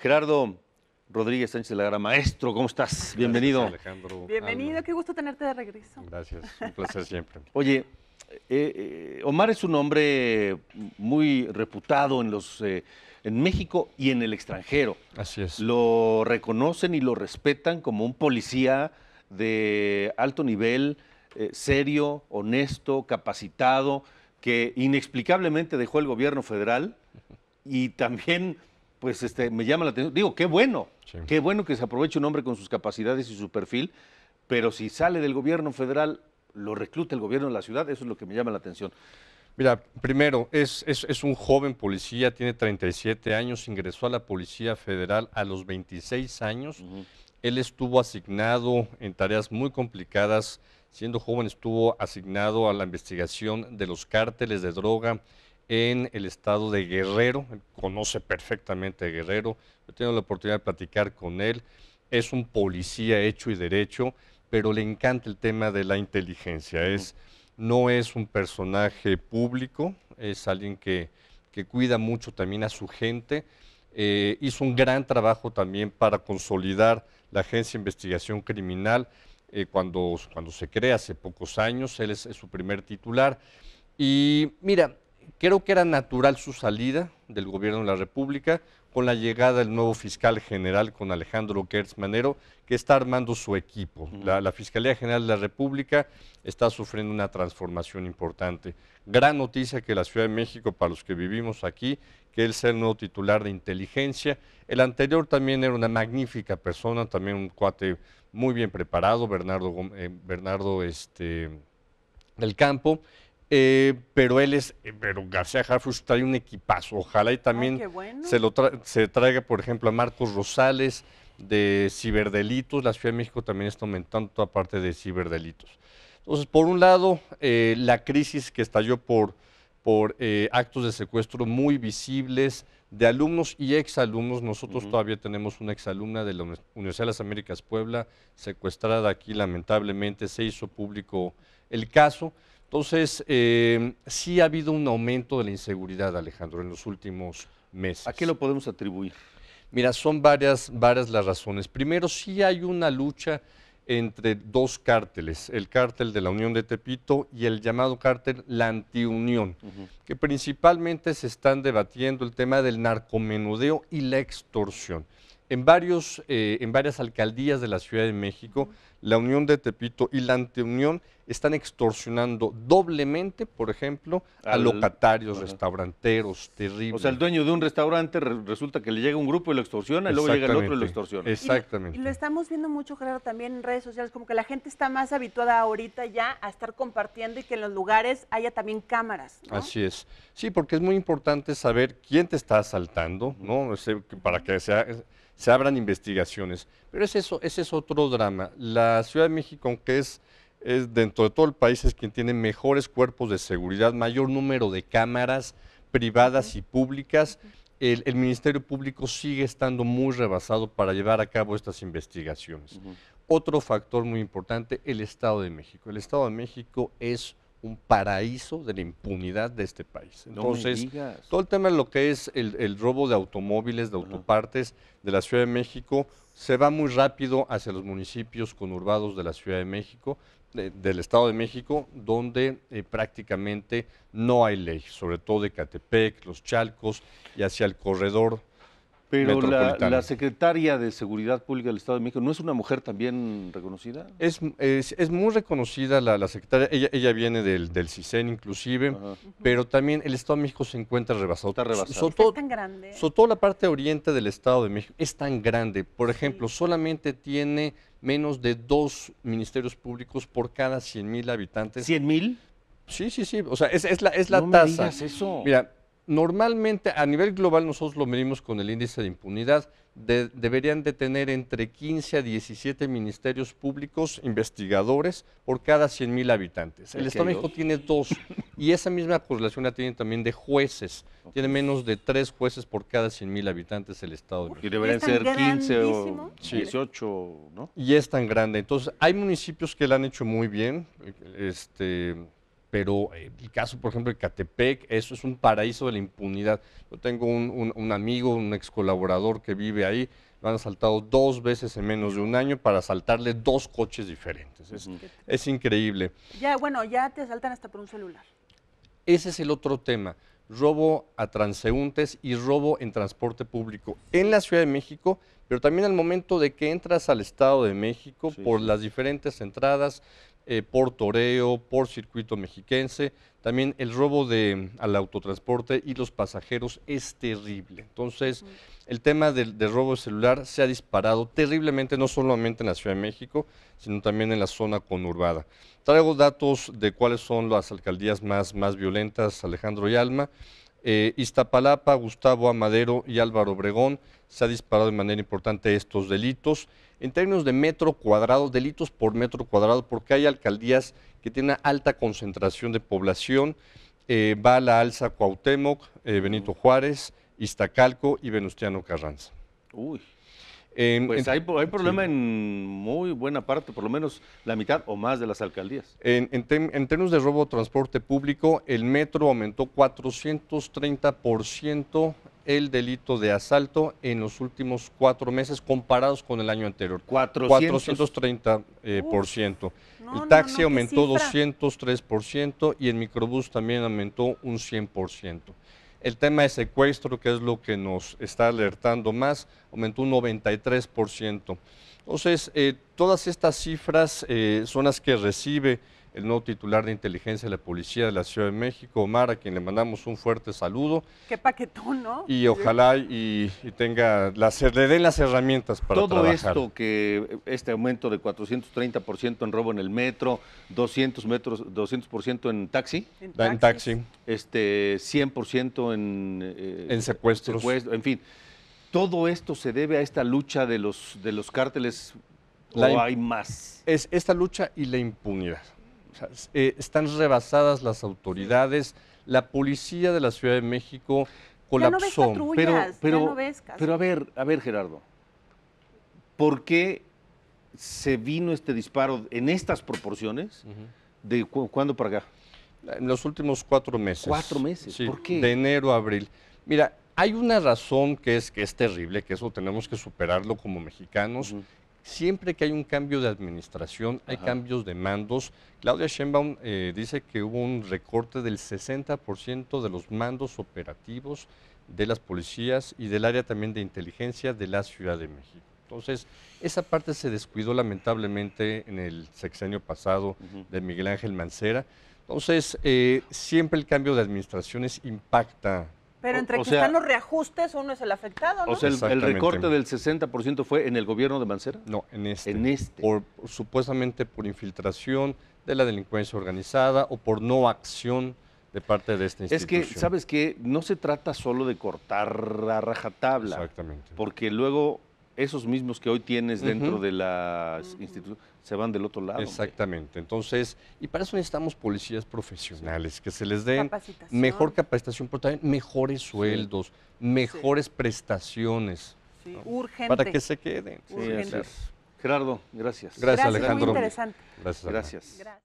Gerardo Rodríguez Sánchez de la Gara, maestro, ¿cómo estás? Bienvenido. Alejandro. Bienvenido, qué gusto tenerte de regreso. Gracias, un placer siempre. Oye, eh, eh, Omar es un hombre muy reputado en los eh, en México y en el extranjero. Así es. Lo reconocen y lo respetan como un policía de alto nivel, serio, honesto, capacitado, que inexplicablemente dejó el gobierno federal y también pues este, me llama la atención. Digo, qué bueno, qué bueno que se aproveche un hombre con sus capacidades y su perfil, pero si sale del gobierno federal, lo recluta el gobierno de la ciudad, eso es lo que me llama la atención. Mira, primero, es, es, un joven policía, tiene 37 años, ingresó a la Policía Federal a los 26 años. Él estuvo asignado en tareas muy complicadas. Siendo joven estuvo asignado a la investigación de los cárteles de droga en el estado de Guerrero, conoce perfectamente a Guerrero, he tenido la oportunidad de platicar con él, es un policía hecho y derecho, pero le encanta el tema de la inteligencia, es, no es un personaje público, es alguien que, que cuida mucho también a su gente, eh, hizo un gran trabajo también para consolidar la Agencia de Investigación Criminal eh, cuando, cuando se crea hace pocos años, él es su primer titular. Y mira, creo que era natural su salida del gobierno de la República con la llegada del nuevo fiscal general, con Alejandro Gertz Manero, que está armando su equipo. La, Fiscalía General de la República está sufriendo una transformación importante. Gran noticia que la Ciudad de México, para los que vivimos aquí, que él sea el nuevo titular de inteligencia. El anterior también era una magnífica persona, también un cuate muy bien preparado, Bernardo, eh, este, del Campo. Eh, pero él es, eh, pero García Harfus trae un equipazo. Ojalá y ah, también se lo se traiga, por ejemplo, a Marcos Rosales de ciberdelitos. La Ciudad de México también está aumentando toda parte de ciberdelitos. Entonces, por un lado, eh, la crisis que estalló por, por actos de secuestro muy visibles de alumnos y exalumnos. Nosotros todavía tenemos una exalumna de la Universidad de las Américas Puebla secuestrada aquí, lamentablemente se hizo público el caso. Entonces, em, sí ha habido un aumento de la inseguridad, Alejandro, en los últimos meses. ¿A qué lo podemos atribuir? Mira, son varias, varias las razones. Primero, sí hay una lucha entre dos cárteles, el cártel de la Unión de Tepito y el llamado cártel La Antiunión, que principalmente se están debatiendo el tema del narcomenudeo y la extorsión. En, varios, eh, en varias alcaldías de la Ciudad de México, la Unión de Tepito y la Anteunión están extorsionando doblemente, por ejemplo, a locatarios, restauranteros, terribles. O sea, el dueño de un restaurante resulta que le llega un grupo y lo extorsiona, y luego llega el otro y lo extorsiona. Exactamente. Y lo, estamos viendo mucho, claro, también en redes sociales, como que la gente está más habituada ahorita ya a estar compartiendo y que en los lugares haya también cámaras. Así es. Sí, porque es muy importante saber quién te está asaltando, ¿no? Para que sea se abran investigaciones. Pero es eso, ese es otro drama. La Ciudad de México, aunque es, es dentro de todo el país, es quien tiene mejores cuerpos de seguridad, mayor número de cámaras privadas y públicas. El, Ministerio Público sigue estando muy rebasado para llevar a cabo estas investigaciones. Otro factor muy importante, el Estado de México. El Estado de México es un paraíso de la impunidad de este país. Entonces, todo el tema de lo que es el, robo de automóviles, de autopartes de la Ciudad de México, se va muy rápido hacia los municipios conurbados de la Ciudad de México, del Estado de México, donde eh, prácticamente no hay ley, sobre todo de Catepec, los Chalcos y hacia el corredor pero la, secretaria de Seguridad Pública del Estado de México, ¿no es una mujer también reconocida? Es, es, muy reconocida la, secretaria, ella, ella, viene del, del CISEN inclusive, pero también el Estado de México se encuentra rebasado. Está rebasado. es tan grande. Sobre todo la parte oriente del Estado de México es tan grande. Por ejemplo, solamente tiene menos de dos ministerios públicos por cada 100 mil habitantes. ¿100 mil? Sí, sí, sí. O sea, es, es la, es la tasa. digas eso. Mira, Normalmente a nivel global nosotros lo medimos con el índice de impunidad. deberían de tener entre 15 a 17 ministerios públicos investigadores por cada 100 mil habitantes. El Estado de México tiene dos y esa misma correlación la tienen también de jueces. Tiene menos de tres jueces por cada 100 mil habitantes el Estado de México. Y deberían ser 15 o 18, ¿no? Y es tan grande. Entonces hay municipios que la han hecho muy bien. Este, pero eh, el caso, por ejemplo, de Catepec, eso es un paraíso de la impunidad. Yo tengo un, amigo, un ex colaborador que vive ahí, lo han asaltado dos veces en menos de un año para asaltarle dos coches diferentes. Es, increíble. Ya, bueno, ya te saltan hasta por un celular. Ese es el otro tema, robo a transeúntes y robo en transporte público en la Ciudad de México, pero también al momento de que entras al Estado de México por las diferentes entradas, eh, por toreo, por circuito mexiquense. También el robo de, al autotransporte y los pasajeros es terrible. Entonces, el tema del, robo de celular se ha disparado terriblemente, no solamente en la Ciudad de México, sino también en la zona conurbada. Traigo datos de cuáles son las alcaldías más, más violentas, Alejandro y Alma. Eh, Iztapalapa, Gustavo Amadero y Álvaro Obregón se ha disparado de manera importante estos delitos. En términos de metro cuadrado, delitos por metro cuadrado, porque hay alcaldías que tienen alta concentración de población, eh, va a la alza Cuauhtémoc, eh, Benito Juárez, Iztacalco y Venustiano Carranza. Uy pues hay, problema en muy buena parte, por lo menos la mitad o más de las alcaldías. En, términos de robo de transporte público, el metro aumentó 430% el delito de asalto en los últimos cuatro meses comparados con el año anterior. 430%. Eh, el taxi aumentó 203% y el microbús también aumentó un 100%. El tema de secuestro, que es lo que nos está alertando más, aumentó un 93%. Entonces, eh, todas estas cifras eh, son las que recibe el nuevo titular de inteligencia de la Policía de la Ciudad de México, Omar, a quien le mandamos un fuerte saludo. Qué paquetón, ¿no? Y ojalá y, tenga, las, le den las herramientas para Todo esto que, este aumento de 430% en robo en el metro, 200 metros, 200% en taxi. En, taxi. Este, 100% en... Eh, en secuestros. Secuestro, en fin. Todo esto se debe a esta lucha de los, de los cárteles ¿O hay más? Es esta lucha y la impunidad. Eh, están rebasadas las autoridades, la policía de la Ciudad de México colapsó. pero, pero, pero a ver, a ver, Gerardo, ¿por qué se vino este disparo en estas proporciones? ¿De cuándo para acá? En los últimos cuatro meses. ¿Cuatro meses? ¿Por qué? De enero a abril. Mira, hay una razón que es que es terrible, que eso tenemos que superarlo como mexicanos, Siempre que hay un cambio de administración, hay cambios de mandos. Claudia Sheinbaum eh, dice que hubo un recorte del 60% de los mandos operativos de las policías y del área también de inteligencia de la Ciudad de México. Entonces, esa parte se descuidó lamentablemente en el sexenio pasado de Miguel Ángel Mancera. Entonces, eh, siempre el cambio de administraciones impacta pero entre que están los reajustes, uno es el afectado, ¿no? O sea, el, recorte del 60% fue en el gobierno de Mancera. No, en este. En este. Por, supuestamente por infiltración de la delincuencia organizada o por no acción de parte de esta institución. Es que, ¿sabes qué? No se trata solo de cortar a rajatabla. Exactamente. Porque luego esos mismos que hoy tienes dentro de las instituciones se van del otro lado. Exactamente. Entonces, y para eso necesitamos policías profesionales que se les den mejor capacitación, pero también mejores sueldos, mejores prestaciones. Urgente. Para que se queden. Gerardo, gracias. Gracias, Alejandro. Muy interesante. Gracias. gracias.